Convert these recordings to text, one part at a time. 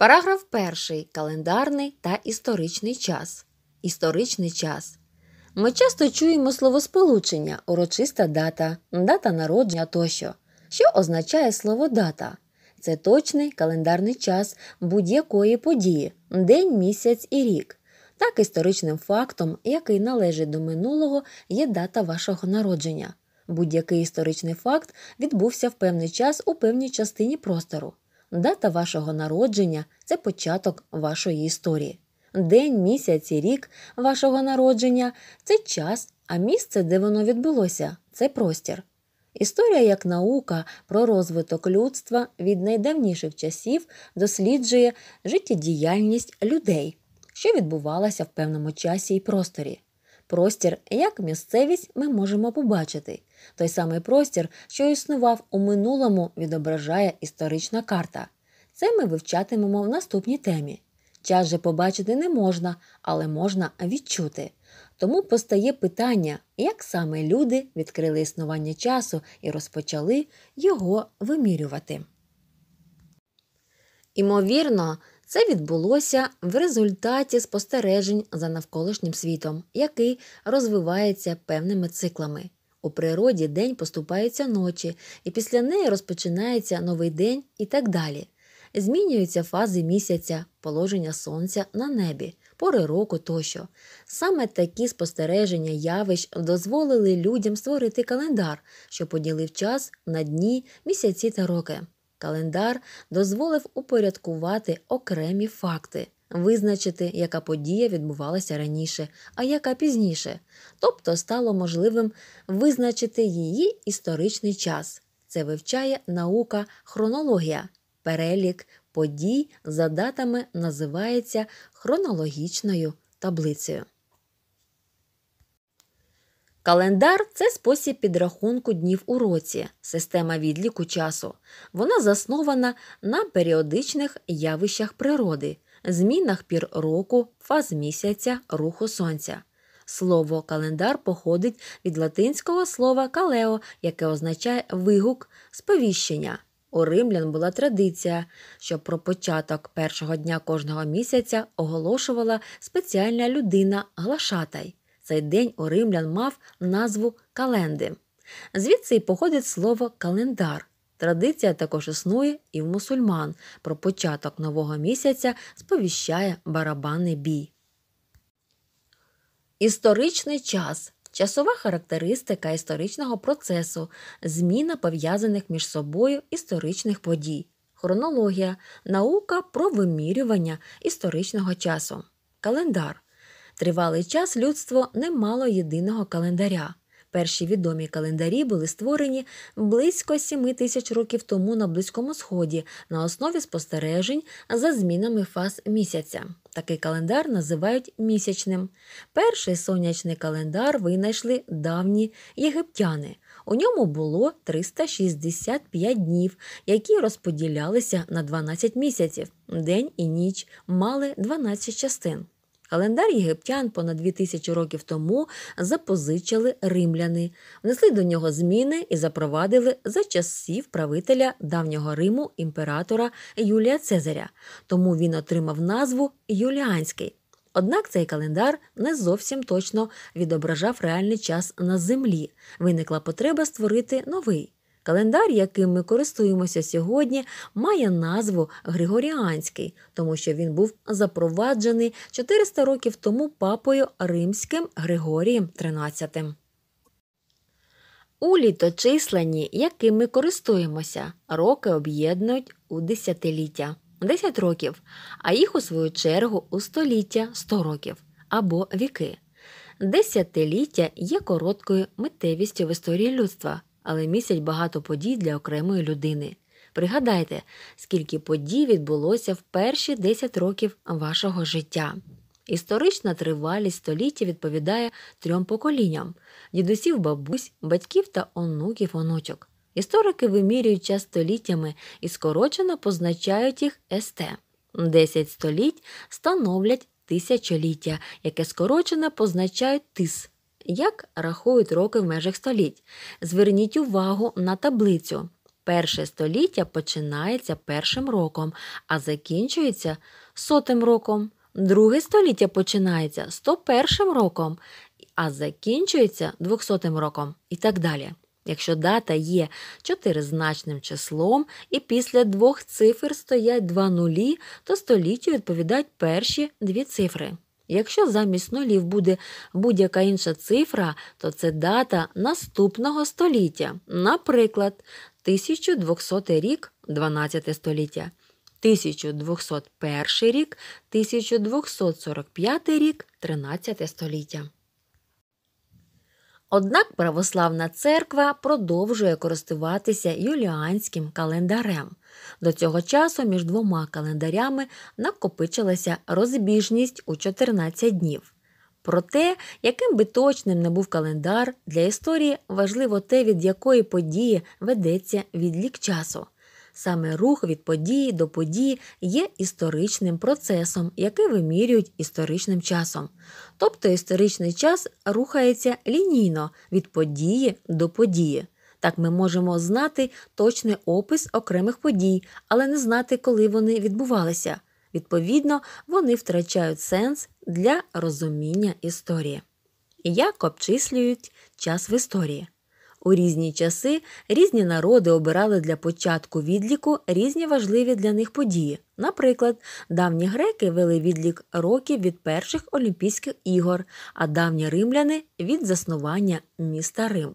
Параграф 1. Календарний та історичний час. Історичний час. Ми часто чуємо словосполучення, урочиста дата, дата народження тощо, що означає слово дата. Це точний календарний час будь-якої події, день, місяць і рік. Так історичним фактом, який належить до минулого, є дата вашого народження. Будь-який історичний факт відбувся в певний час у певній частині простору. Дата вашого народження це початок вашої історії. День, місяць і рік вашого народження це час, а місце, де воно відбулося, це простір. Історія як наука про розвиток людства від найдавніших часів досліджує життєдіяльність людей, що відбувалася в певному часі і просторі. Простір, як місцевість, ми можемо побачити. Той самий простір, що існував у минулому, відображає історична карта. Це ми вивчатимемо в наступній темі. Час же побачити не можна, але можна відчути. Тому постає питання, як саме люди відкрили існування часу і розпочали його вимірювати. Імовірно, це відбулося в результаті спостережень за навколишнім світом, який розвивається певними циклами. У природі день поступається ночі, і після неї розпочинається новий день і так далі. Змінюються фази місяця, положення сонця на небі, пори року тощо. Саме такі спостереження явищ дозволили людям створити календар, що поділив час на дні, місяці та роки. Календар дозволив упорядкувати окремі факти, визначити, яка подія відбувалася раніше, а яка пізніше, тобто стало можливим визначити її історичний час. Це вивчає наука хронологія. Перелік подій за датами називається хронологічною таблицею. Календар це спосіб підрахунку днів у році, система відліку часу. Вона заснована на періодичних явищах природи, змінах пір року, фаз місяця, руху сонця. Слово календар походить від латинського слова калео, яке означає вигук, сповіщення. У римлян була традиція, що про початок першого дня кожного місяця оголошувала спеціальна людина глашатай. Цей день у римлян мав назву календи. Звідси й походить слово календар. Традиція також існує і в мусульман. Про початок нового місяця сповіщає барабанний бій. Історичний час. Часова характеристика історичного процесу, зміна пов'язаних між собою історичних подій, хронологія, наука про вимірювання історичного часу, календар Тривалий час людство не мало єдиного календаря. Перші відомі календарі були створені близько 7 тисяч років тому на Близькому Сході на основі спостережень за змінами фаз місяця. Такий календар називають місячним. Перший сонячний календар винайшли давні єгиптяни. У ньому було 365 днів, які розподілялися на 12 місяців. День і ніч мали 12 частин. Календар єгиптян понад 2000 років тому запозичили римляни, внесли до нього зміни і запровадили за часів правителя давнього Риму імператора Юлія Цезаря. Тому він отримав назву Юліанський. Однак цей календар не зовсім точно відображав реальний час на землі. Виникла потреба створити новий. Календар, яким ми користуємося сьогодні, має назву Григоріанський, тому що він був запроваджений 400 років тому папою римським Григорієм XIII. У літочисленні, яким ми користуємося, роки об'єднують у десятиліття 10 років, а їх у свою чергу у століття 100 років або віки. Десятиліття є короткою митевістю в історії людства але містять багато подій для окремої людини. Пригадайте, скільки подій відбулося в перші 10 років вашого життя. Історична тривалість століття відповідає трьом поколінням дідусів, бабусь, батьків та онуків онучок. Історики вимірюють час століттями і скорочено позначають їх СТ. 10 століть становлять тисячоліття, яке скорочено позначають тис. Як рахують роки в межах століть? Зверніть увагу на таблицю. Перше століття починається першим роком, а закінчується сотим роком. Друге століття починається 101 роком, а закінчується 200 роком і так далі. Якщо дата є чотиризначним числом і після двох цифр стоять два нулі, то століттю відповідають перші дві цифри. Якщо замість нулів буде будь-яка інша цифра, то це дата наступного століття, наприклад, 1200 рік 12 століття, 1201 рік, 1245 рік 13 століття. Однак православна церква продовжує користуватися юліанським календарем. До цього часу між двома календарями накопичилася розбіжність у 14 днів. Про те, яким би точним не був календар, для історії важливо те, від якої події ведеться відлік часу. Саме рух від події до події є історичним процесом, який вимірюють історичним часом. Тобто історичний час рухається лінійно від події до події. Так ми можемо знати точний опис окремих подій, але не знати, коли вони відбувалися. Відповідно, вони втрачають сенс для розуміння історії. Як обчислюють час в історії? У різні часи різні народи обирали для початку відліку різні важливі для них події. Наприклад, давні греки вели відлік років від перших Олімпійських ігор, а давні римляни від заснування міста Рим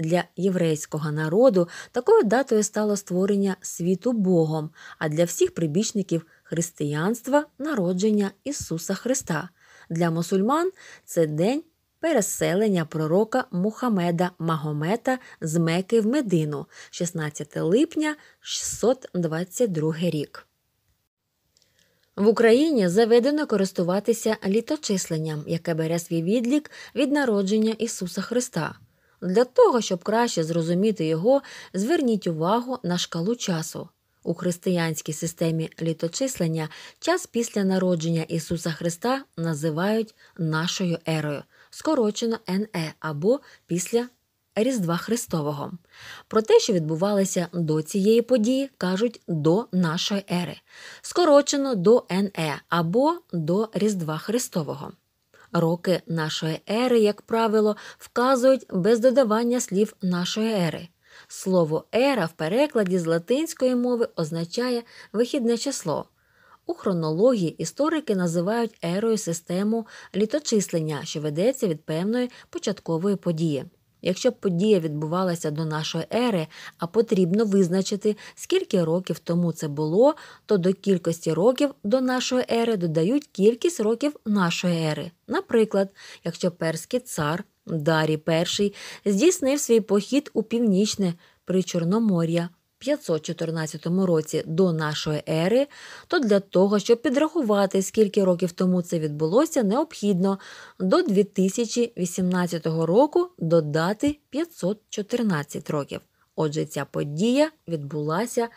для єврейського народу такою датою стало створення світу Богом, а для всіх прибічників християнства народження Ісуса Христа. Для мусульман це день переселення пророка Мухамеда Магомета з Меки в Медину 16 липня 622 рік. В Україні заведено користуватися літочисленням, яке бере свій відлік від народження Ісуса Христа. Для того, щоб краще зрозуміти його, зверніть увагу на шкалу часу. У християнській системі літочислення час після народження Ісуса Христа називають нашою ерою, скорочено НЕ або після Різдва Христового. Про те, що відбувалося до цієї події, кажуть до нашої ери, скорочено до НЕ або до Різдва Христового. Роки нашої ери, як правило, вказують без додавання слів нашої ери. Слово ера в перекладі з латинської мови означає вихідне число. У хронології історики називають ерою систему літочислення, що ведеться від певної початкової події. Якщо б подія відбувалася до нашої ери, а потрібно визначити, скільки років тому це було, то до кількості років до нашої ери додають кількість років нашої ери. Наприклад, якщо перський цар Дарій І здійснив свій похід у північне причорномор'я. 514 році до нашої ери, то для того, щоб підрахувати, скільки років тому це відбулося, необхідно до 2018 року додати 514 років. Отже, ця подія відбулася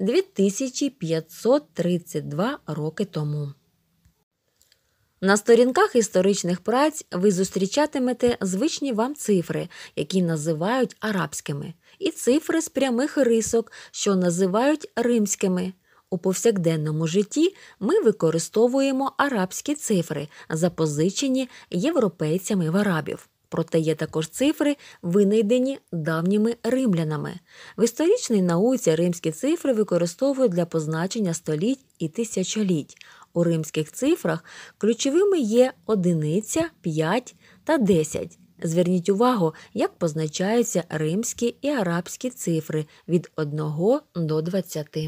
2532 роки тому. На сторінках історичних праць ви зустрічатимете звичні вам цифри, які називають арабськими, і цифри з прямих рисок, що називають римськими. У повсякденному житті ми використовуємо арабські цифри, запозичені європейцями в арабів. Проте є також цифри, винайдені давніми римлянами. В історичній науці римські цифри використовують для позначення століть і тисячоліть у римських цифрах ключовими є одиниця, 5 та 10. Зверніть увагу, як позначаються римські і арабські цифри від 1 до 20.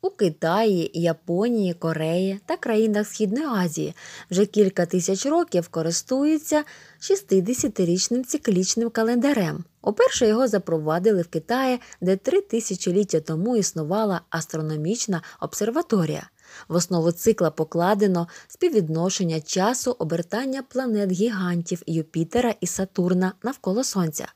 У Китаї, Японії, Кореї та країнах Східної Азії вже кілька тисяч років користуються 60-річним циклічним календарем. Уперше його запровадили в Китаї, де три тисячоліття тому існувала астрономічна обсерваторія. В основу цикла покладено співвідношення часу обертання планет гігантів Юпітера і Сатурна навколо Сонця.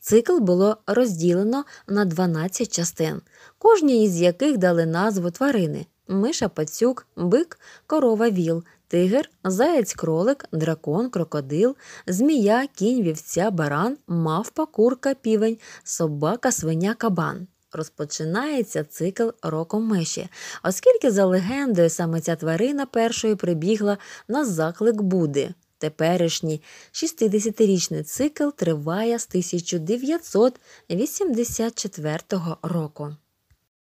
Цикл було розділено на 12 частин, кожній із яких дали назву тварини: миша, пацюк, бик, корова віл, тигр, заєць, кролик, дракон, крокодил, змія, кінь, вівця, баран, мавпа, курка, півень, собака, свиня, кабан розпочинається цикл роком миші, оскільки за легендою саме ця тварина першою прибігла на заклик Буди. Теперішній 60-річний цикл триває з 1984 року.